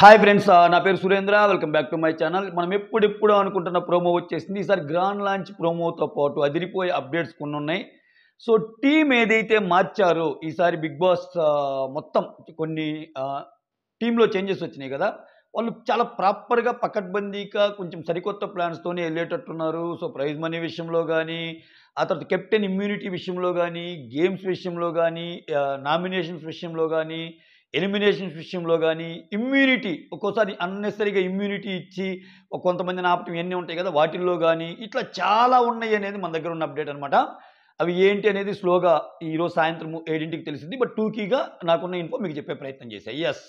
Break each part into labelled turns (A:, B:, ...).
A: hi friends నా పేరు Surendra welcome back to my channel మనం ఎప్పుడెప్పుడు అనుకుంటున్న ప్రోమో వచ్చేసింది ఈసారి గ్రాండ్ లాంచ్ ప్రోమోతో పాటు అదిరిపోయే అప్డేట్స్ కొన్ని ఉన్నాయి సో టీం ఏదైతే మార్చారో ఈసారి బిగ్ బాస్ మొత్తం కొన్ని టీంలో చేంజెస్ వచ్చినాయి కదా వాళ్ళు చాలా ప్రాపర్గా పకడ్బందీగా కొంచెం సరికొత్త ప్లాన్స్తోనే వెళ్ళేటట్టున్నారు సో ప్రైజ్ మనీ విషయంలో కానీ ఆ తర్వాత కెప్టెన్ ఇమ్యూనిటీ విషయంలో కానీ గేమ్స్ విషయంలో కానీ నామినేషన్స్ విషయంలో కానీ ఎలిమినేషన్స్ విషయంలో కానీ ఇమ్యూనిటీ ఒక్కోసారి అన్నెసరీగా ఇమ్యూనిటీ ఇచ్చి కొంతమంది నాపటం ఇవన్నీ ఉంటాయి కదా వాటిల్లో కానీ ఇట్లా చాలా ఉన్నాయి అనేది మన దగ్గర ఉన్న అప్డేట్ అనమాట అవి ఏంటి అనేది స్లోగా ఈరోజు సాయంత్రం ఏడింటికి తెలిసింది బట్ టూకీగా నాకున్న ఇన్ఫో మీకు చెప్పే ప్రయత్నం చేశాయి ఎస్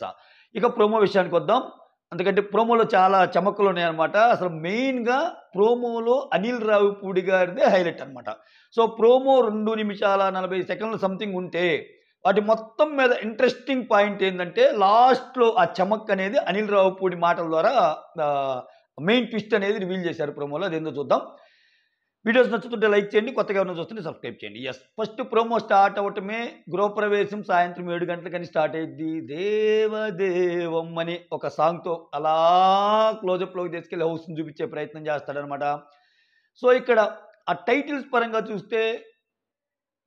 A: ఇక ప్రోమో విషయానికి వద్దాం అందుకంటే ప్రోమోలో చాలా చమకలు ఉన్నాయన్నమాట అసలు మెయిన్గా ప్రోమోలో అనిల్ రావుపూడి గారిదే హైలైట్ అనమాట సో ప్రోమో రెండు నిమిషాల నలభై సెకండ్లు సంథింగ్ ఉంటే వాటి మొత్తం మీద ఇంట్రెస్టింగ్ పాయింట్ ఏంటంటే లాస్ట్లో ఆ చమక్ అనేది అనిల్ రావుపూడి మాటల ద్వారా మెయిన్ ట్విస్ట్ అనేది రివీల్ చేశారు ప్రోమోలో అదేందో చూద్దాం వీడియోస్ నచ్చుతుంటే లైక్ చేయండి కొత్తగా ఎవరైనా చూస్తుంటే సబ్స్క్రైబ్ చేయండి ఎస్ ఫస్ట్ ప్రోమో స్టార్ట్ అవటమే గృహప్రవేశం సాయంత్రం ఏడు గంటలకని స్టార్ట్ అయ్యింది దేవదేవం అని ఒక సాంగ్తో అలా క్లోజప్లోకి తీసుకెళ్ళి హౌస్ని చూపించే ప్రయత్నం చేస్తాడనమాట సో ఇక్కడ ఆ టైటిల్స్ పరంగా చూస్తే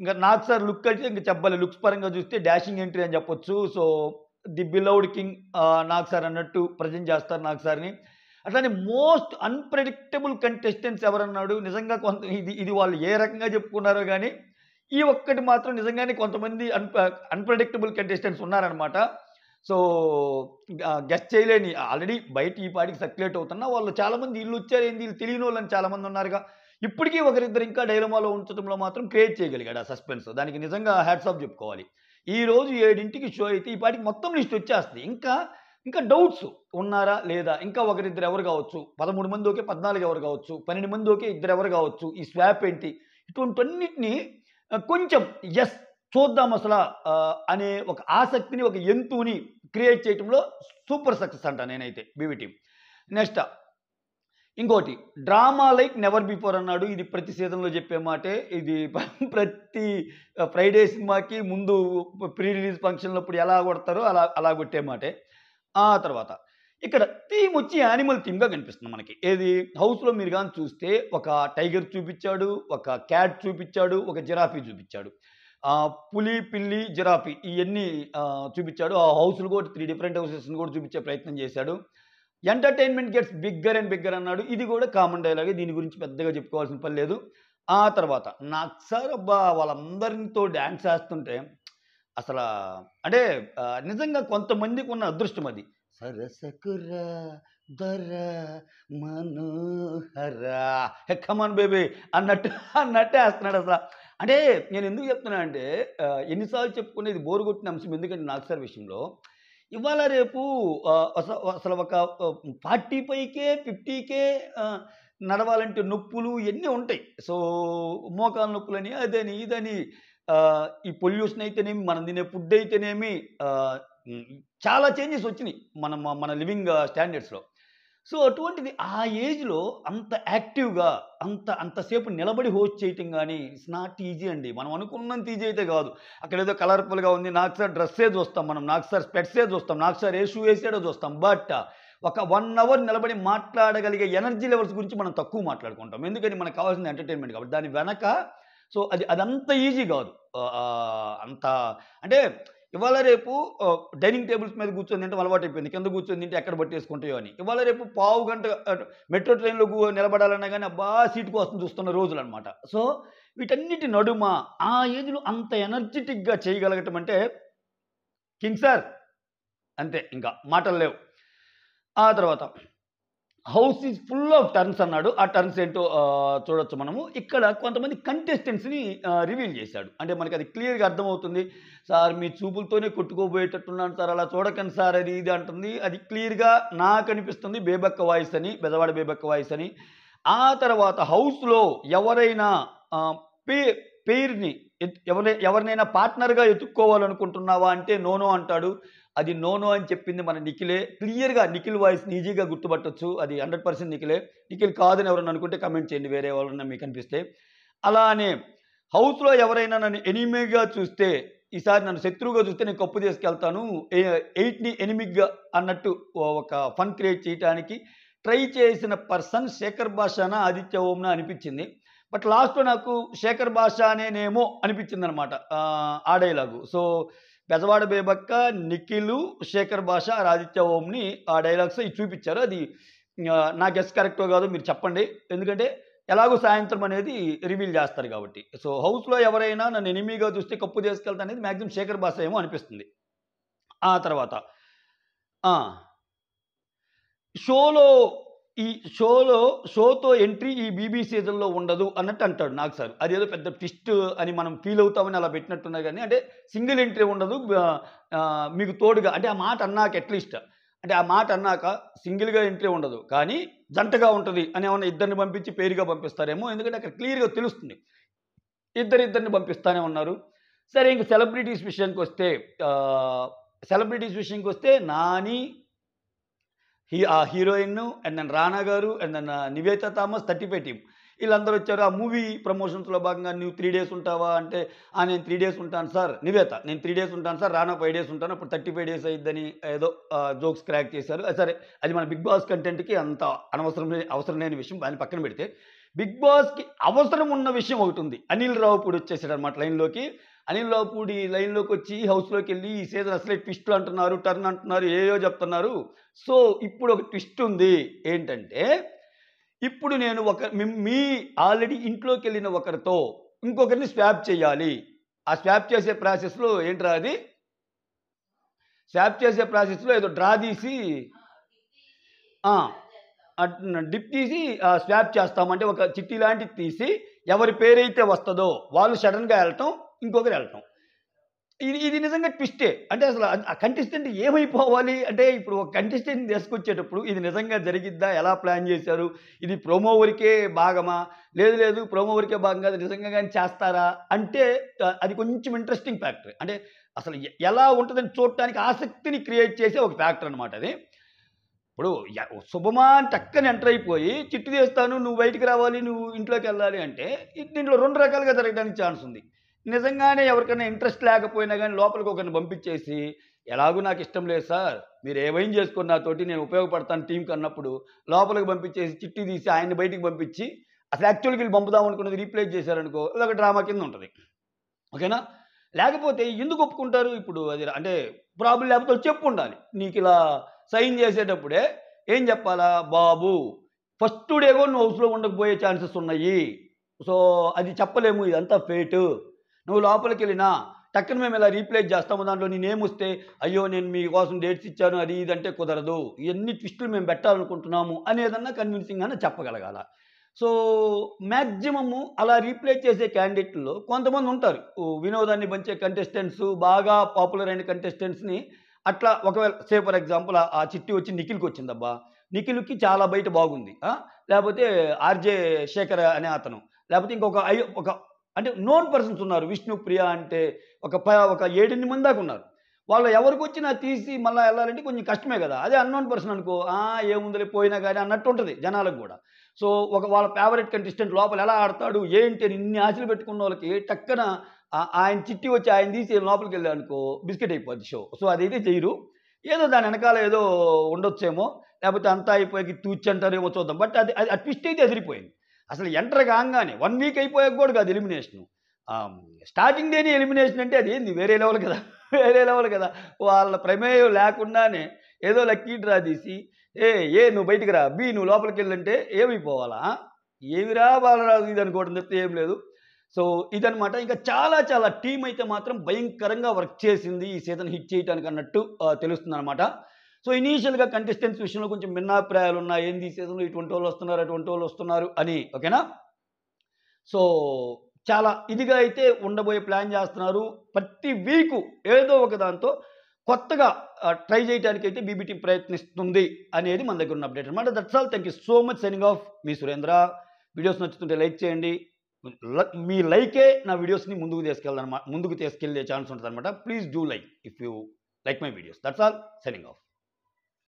A: ఇంకా నాథ్ సార్ లుక్ అయితే ఇంకా చెప్పాలి లుక్స్ పరంగా చూస్తే డాషింగ్ ఎంట్రీ అని చెప్పొచ్చు so the beloved king Nag sir అన్నట్టు ప్రజెంట్ చేస్తారు నాగ్ సార్ని అట్లానే మోస్ట్ అన్ప్రెడిక్టబుల్ కంటెస్టెంట్స్ ఎవరన్నాడు నిజంగా కొంత ఇది ఇది వాళ్ళు ఏ రకంగా చెప్పుకున్నారో కానీ ఈ ఒక్కటి మాత్రం నిజంగానే కొంతమంది అన్ అన్ప్రెడిక్టబుల్ కంటెస్టెంట్స్ ఉన్నారనమాట సో గెస్ట్ చేయలేని ఆల్రెడీ బయట ఈ పాటికి సర్క్యులేట్ అవుతున్నా వాళ్ళు చాలామంది ఇల్లు వచ్చారు ఏంది ఇల్లు తెలియని వాళ్ళని చాలామంది ఉన్నారుగా ఇప్పటికీ ఒకరిద్దరు ఇంకా డైలమాలో ఉంచడంలో మాత్రం క్రియేట్ చేయగలిగాడు ఆ సస్పెన్స్ దానికి నిజంగా హ్యాట్స్ ఆఫ్ చెప్పుకోవాలి ఈ రోజు ఏడింటికి షో అయితే ఈ పాటికి మొత్తం లిస్ట్ వచ్చేస్తుంది ఇంకా ఇంకా డౌట్స్ ఉన్నారా లేదా ఇంకా ఒకరిద్దరు ఎవరు కావచ్చు పదమూడు మంది ఓకే పద్నాలుగు ఎవరు కావచ్చు పన్నెండు మంది ఓకే ఇద్దరు ఎవరు కావచ్చు ఈ స్వాప్ ఏంటి అన్నింటినీ కొంచెం ఎస్ చూద్దాం అసలు అనే ఒక ఆసక్తిని ఒక ఎంతుని క్రియేట్ చేయటంలో సూపర్ సక్సెస్ అంట నేనైతే బీవీటీ నెక్స్ట్ ఇంకోటి డ్రామా లైక్ నెవర్ బిఫోర్ అన్నాడు ఇది ప్రతి సీజన్లో చెప్పే మాటే ఇది ప్రతి ఫ్రైడే సినిమాకి ముందు ప్రీ రిలీజ్ ఇప్పుడు ఎలా కొడతారో అలా అలా కొట్టే మాటే ఆ తర్వాత ఇక్కడ థీమ్ వచ్చి యానిమల్ థీమ్గా కనిపిస్తుంది మనకి ఏది హౌస్లో మీరు కానీ చూస్తే ఒక టైగర్ చూపించాడు ఒక క్యాట్ చూపించాడు ఒక జిరాఫీ చూపించాడు పులి పిల్లి జిరాఫీ ఇవన్నీ చూపించాడు ఆ హౌస్లు కూడా త్రీ డిఫరెంట్ హౌసెస్ని కూడా చూపించే ప్రయత్నం చేశాడు entertainment gets bigger and bigger అన్నాడు ఇది కూడా కామన్ డైలాగే దీని గురించి పెద్దగా చెప్పుకోవాల్సిన పని లేదు ఆ తర్వాత నాకు సార్ అబ్బా వాళ్ళందరితో డ్యాన్స్ వేస్తుంటే అసలు అంటే నిజంగా కొంతమందికి ఉన్న అదృష్టం అది సరసకుర దొర మనోహర హెక్కమన్ బేబీ అన్నట్టు అన్నట్టే వేస్తున్నాడు అసలు అంటే నేను ఎందుకు చెప్తున్నా అంటే ఎన్నిసార్లు చెప్పుకునేది బోరు కొట్టిన అంశం ఎందుకంటే సార్ విషయంలో ఇవాళ రేపు అసలు ఒక ఫార్టీ పైకే ఫిఫ్టీకే నడవాలంటే నొప్పులు ఇవన్నీ ఉంటాయి సో మోకాలు నొప్పులని అదని ఇదని ఈ పొల్యూషన్ అయితేనేమి మనం తినే ఫుడ్ అయితేనేమి చాలా చేంజెస్ వచ్చినాయి మన మన లివింగ్ స్టాండర్డ్స్లో సో అటువంటిది ఆ ఏజ్లో అంత యాక్టివ్గా అంత అంతసేపు నిలబడి హోస్ట్ చేయటం కానీ ఇట్స్ నాట్ ఈజీ అండి మనం అనుకున్నంత ఈజీ అయితే కాదు అక్కడ ఏదో కలర్ఫుల్గా ఉంది నాకు సార్ డ్రెస్సే చూస్తాం మనం నాకు సార్ ఏ చూస్తాం నాకు సార్ ఏ షూ వేసాడో చూస్తాం బట్ ఒక వన్ అవర్ నిలబడి మాట్లాడగలిగే ఎనర్జీ లెవెల్స్ గురించి మనం తక్కువ మాట్లాడుకుంటాం ఎందుకని మనకు కావాల్సిన ఎంటర్టైన్మెంట్ కాబట్టి దాని వెనక సో అది అదంత ఈజీ కాదు అంత అంటే ఇవాళ రేపు డైనింగ్ టేబుల్స్ మీద కూర్చొని తింటే అలవాటు అయిపోయింది కింద కూర్చొని తింటే ఎక్కడ పట్టేసుకుంటాయో అని ఇవాళ రేపు పావు గంట మెట్రో ట్రైన్లో నిలబడాలన్నా కానీ అబ్బా సీటు కోసం చూస్తున్న రోజులు అనమాట సో వీటన్నిటి నడుమ ఆ ఏజ్లో అంత ఎనర్జెటిక్గా చేయగలగటం అంటే కింగ్ సార్ అంతే ఇంకా మాటలు లేవు ఆ తర్వాత house is full of turns అన్నాడు ఆ టర్న్స్ ఏంటో చూడొచ్చు మనము ఇక్కడ కొంతమంది కంటెస్టెంట్స్ని రివీల్ చేశాడు అంటే మనకి అది క్లియర్గా అర్థమవుతుంది సార్ మీ చూపులతోనే కొట్టుకోబోయేటట్టున్నాను సార్ అలా చూడకండి సార్ అది ఇది అంటుంది అది క్లియర్గా నాకు అనిపిస్తుంది బేబక్క వాయిస్ అని బెదవాడ బేబక్క వాయిస్ అని ఆ తర్వాత హౌస్లో ఎవరైనా పే పేరుని ఎవరి ఎవరినైనా పార్ట్నర్గా ఎత్తుక్కోవాలనుకుంటున్నావా అంటే నోనో అంటాడు అది నోనో అని చెప్పింది మన నిఖిలే క్లియర్గా నిఖిల్ వాయిస్ని ఈజీగా గుర్తుపట్టొచ్చు అది హండ్రెడ్ పర్సెంట్ నిఖిలే నిఖిల్ కాదని ఎవరైనా అనుకుంటే కమెంట్ చేయండి వేరే ఎవరైనా మీకు అనిపిస్తే అలానే హౌస్లో ఎవరైనా నన్ను ఎనిమిగా చూస్తే ఈసారి నన్ను శత్రువుగా చూస్తే నేను కప్పు తీసుకెళ్తాను ఎయిట్ని ఎనిమిగ్గా అన్నట్టు ఒక ఫన్ క్రియేట్ చేయడానికి ట్రై చేసిన పర్సన్ శేఖర్ బాషానా ఆదిత్య ఓంనా అనిపించింది బట్ లాస్ట్లో నాకు శేఖర్ బాషా అనేనేమో అనిపించింది అనమాట ఆ డైలాగు సో పెదవాడ బేబక్క నిఖిలు శేఖర్ భాష ఆదిత్య ఓంని ఆ డైలాగ్స్ ఇవి చూపించారు అది నా గెస్ కరెక్టో కాదు మీరు చెప్పండి ఎందుకంటే ఎలాగో సాయంత్రం అనేది రివీల్ చేస్తారు కాబట్టి సో హౌస్లో ఎవరైనా నన్ను ఎనిమీగా చూస్తే కప్పు చేసుకెళ్తా అనేది మ్యాక్సిమం శేఖర్ భాష ఏమో అనిపిస్తుంది ఆ తర్వాత షోలో ఈ షోలో షోతో ఎంట్రీ ఈ బీబీ సీజన్లో ఉండదు అన్నట్టు అంటాడు నాకు సార్ అది ఏదో పెద్ద ట్విస్ట్ అని మనం ఫీల్ అవుతామని అలా పెట్టినట్టున్నా కానీ అంటే సింగిల్ ఎంట్రీ ఉండదు మీకు తోడుగా అంటే ఆ మాట అన్నాక అట్లీస్ట్ అంటే ఆ మాట అన్నాక సింగిల్గా ఎంట్రీ ఉండదు కానీ జంటగా ఉంటుంది అని ఏమన్నా ఇద్దరిని పంపించి పేరుగా పంపిస్తారేమో ఎందుకంటే అక్కడ క్లియర్గా తెలుస్తుంది ఇద్దరిని పంపిస్తానే ఉన్నారు సరే ఇంక సెలబ్రిటీస్ విషయానికి వస్తే సెలబ్రిటీస్ విషయానికి వస్తే Nani he uh heroine and then Rana garu and then Nivetha Thomas thirty five team వీళ్ళందరూ వచ్చారు ఆ మూవీ ప్రమోషన్స్లో భాగంగా నువ్వు త్రీ డేస్ ఉంటావా అంటే ఆ నేను త్రీ డేస్ ఉంటాను సార్ నివేత నేను త్రీ డేస్ ఉంటాను సార్ రానా ఫైవ్ డేస్ ఉంటాను అప్పుడు థర్టీ ఫైవ్ డేస్ అయ్యిద్దని ఏదో జోక్స్ క్రాక్ చేశారు సరే అది మన బిగ్ బాస్ కంటెంట్కి అంత అనవసరం అవసరం లేని విషయం దాన్ని పక్కన పెడితే బిగ్ బాస్కి అవసరం ఉన్న విషయం ఒకటి ఉంది అనిల్ రావు ఇప్పుడు వచ్చేసాడు అనమాట లైన్లోకి అనిల్ లోపుడు లైన్లోకి వచ్చి హౌస్లోకి వెళ్ళి ఈ సీజన్ అసలే ట్విస్ట్లు అంటున్నారు టర్న్ అంటున్నారు ఏయో చెప్తున్నారు సో ఇప్పుడు ఒక ట్విస్ట్ ఉంది ఏంటంటే ఇప్పుడు నేను ఒక మీ ఆల్రెడీ ఇంట్లోకి వెళ్ళిన ఒకరితో ఇంకొకరిని స్వాప్ చేయాలి ఆ స్వాప్ చేసే ప్రాసెస్లో ఏంట్రా అది స్వాప్ చేసే ప్రాసెస్లో ఏదో డ్రా తీసి డిప్ తీసి స్వాప్ చేస్తామంటే ఒక చిట్టి లాంటిది తీసి ఎవరి పేరైతే వస్తుందో వాళ్ళు సడన్గా వెళ్ళటం ఇంకొకరు వెళ్ళటం ఇది ఇది నిజంగా ట్విస్టే అంటే అసలు ఆ కంటెస్టెంట్ ఏమైపోవాలి అంటే ఇప్పుడు ఒక కంటెస్టెంట్ తీసుకొచ్చేటప్పుడు ఇది నిజంగా జరిగిద్దా ఎలా ప్లాన్ చేశారు ఇది ప్రోమో వరకే భాగమా లేదు లేదు ప్రోమో వరకే భాగం కాదు నిజంగా కానీ చేస్తారా అంటే అది కొంచెం ఇంట్రెస్టింగ్ ఫ్యాక్టర్ అంటే అసలు ఎలా ఉంటుందని చూడటానికి ఆసక్తిని క్రియేట్ చేసే ఒక ఫ్యాక్టర్ అనమాట అది ఇప్పుడు శుభమా అని టక్కని ఎంటర్ అయిపోయి చిట్టు చేస్తాను నువ్వు బయటికి రావాలి నువ్వు ఇంట్లోకి వెళ్ళాలి అంటే దీంట్లో రెండు రకాలుగా జరగడానికి ఛాన్స్ ఉంది నిజంగానే ఎవరికైనా ఇంట్రెస్ట్ లేకపోయినా కానీ లోపలికి ఒకరిని పంపించేసి ఎలాగూ నాకు ఇష్టం లేదు సార్ మీరు ఏమైనా చేసుకుని నాతోటి నేను ఉపయోగపడతాను టీంకి అన్నప్పుడు లోపలికి పంపించేసి చిట్టి తీసి ఆయన్ని బయటికి పంపించి అసలు యాక్చువల్గా వీళ్ళు పంపుదాం అనుకున్నది రీప్లేస్ చేశారనుకో ఒక డ్రామా కింద ఉంటుంది ఓకేనా లేకపోతే ఎందుకు ఒప్పుకుంటారు ఇప్పుడు అది అంటే ప్రాబ్లం లేకపోతే చెప్పు ఉండాలి నీకు ఇలా సైన్ చేసేటప్పుడే ఏం చెప్పాలా బాబు ఫస్ట్ డేగో నువ్వు హౌస్లో ఉండకపోయే ఛాన్సెస్ ఉన్నాయి సో అది చెప్పలేము ఇదంతా ఫేటు నువ్వు లోపలికి వెళ్ళినా టక్కున మేము ఇలా రీప్లేస్ చేస్తాము దాంట్లో వస్తే అయ్యో నేను మీకోసం డేట్స్ ఇచ్చాను అది ఇదంటే కుదరదు ఇవన్నీ ట్విస్టులు మేము పెట్టాలనుకుంటున్నాము అనేదన్నా కన్విన్సింగ్ అని చెప్పగలగాల సో మ్యాక్సిమము అలా రీప్లేస్ చేసే క్యాండిడేట్లో కొంతమంది ఉంటారు వినోదాన్ని పంచే కంటెస్టెంట్స్ బాగా పాపులర్ అయిన కంటెస్టెంట్స్ని అట్లా ఒకవేళ సే ఫర్ ఎగ్జాంపుల్ ఆ చిట్టి వచ్చి నిఖిల్కి వచ్చిందబ్బా నిఖిల్కి చాలా బయట బాగుంది లేకపోతే ఆర్జే శేఖర్ అనే అతను లేకపోతే ఇంకొక ఒక అంటే నోన్ పర్సన్స్ ఉన్నారు విష్ణు ప్రియ అంటే ఒక ప ఒక ఏడెనిమిది మంది దాకా ఉన్నారు వాళ్ళు ఎవరికి వచ్చినా తీసి మళ్ళీ వెళ్ళాలంటే కొంచెం కష్టమే కదా అదే అన్నోన్ పర్సన్ అనుకో ఏముందలే పోయినా కానీ అన్నట్టు ఉంటుంది జనాలకు కూడా సో ఒక వాళ్ళ ఫేవరెట్ కంటిస్టెంట్ లోపల ఎలా ఆడతాడు ఏంటి అని ఇన్ని ఆశలు పెట్టుకున్న వాళ్ళకి టక్కన ఆయన చిట్టి వచ్చి ఆయన తీసి లోపలికి వెళ్ళా బిస్కెట్ అయిపోద్ది షో సో అదైతే చేయరు ఏదో దాని వెనకాల ఏదో ఉండొచ్చేమో లేకపోతే అంతా అయిపోయి తూచి అంటారేమో చూద్దాం బట్ అది అది ట్విస్ట్ అయితే ఎదిరిపోయింది అసలు ఎంటర్ కాగానే వన్ వీక్ అయిపోయాక కూడా కాదు ఎలిమినేషను స్టార్టింగ్ డేనే ఎలిమినేషన్ అంటే అది ఏంది వేరే లెవెల్ కదా వేరే లెవెల్ కదా వాళ్ళ ప్రమేయం లేకుండానే ఏదో లక్కీ డ్రా తీసి ఏ ఏ నువ్వు బయటికి రా బి నువ్వు లోపలికి వెళ్ళంటే ఏమైపోవాలా ఏమిరా బాలరాజు ఇది అనుకోవడం తప్పితే ఏం లేదు సో ఇదనమాట ఇంకా చాలా చాలా టీం అయితే మాత్రం భయంకరంగా వర్క్ చేసింది ఈ సీజన్ హిట్ చేయడానికి అన్నట్టు తెలుస్తుంది అనమాట సో ఇనీషియల్గా కంటెస్టెంట్స్ విషయంలో కొంచెం భిన్నాభిప్రాయాలు ఉన్నాయి ఏంది ఈ సీజన్లో ఇటువంటి వాళ్ళు వస్తున్నారు అటువంటి వాళ్ళు వస్తున్నారు అని ఓకేనా సో చాలా ఇదిగా అయితే ఉండబోయే ప్లాన్ చేస్తున్నారు ప్రతి వీకు ఏదో ఒక దాంతో కొత్తగా ట్రై చేయడానికి అయితే బీబీటీ ప్రయత్నిస్తుంది అనేది మన దగ్గర ఉన్న అప్డేట్ అనమాట that's all thank you so much signing off మీ సురేంద్ర వీడియోస్ నచ్చుతుంటే లైక్ చేయండి మీ లైకే నా వీడియోస్ని ముందుకు తీసుకెళ్ళాలన్నమాట ముందుకు తీసుకెళ్లే ఛాన్స్ ఉంటుంది అనమాట please do like if you like my videos that's all signing of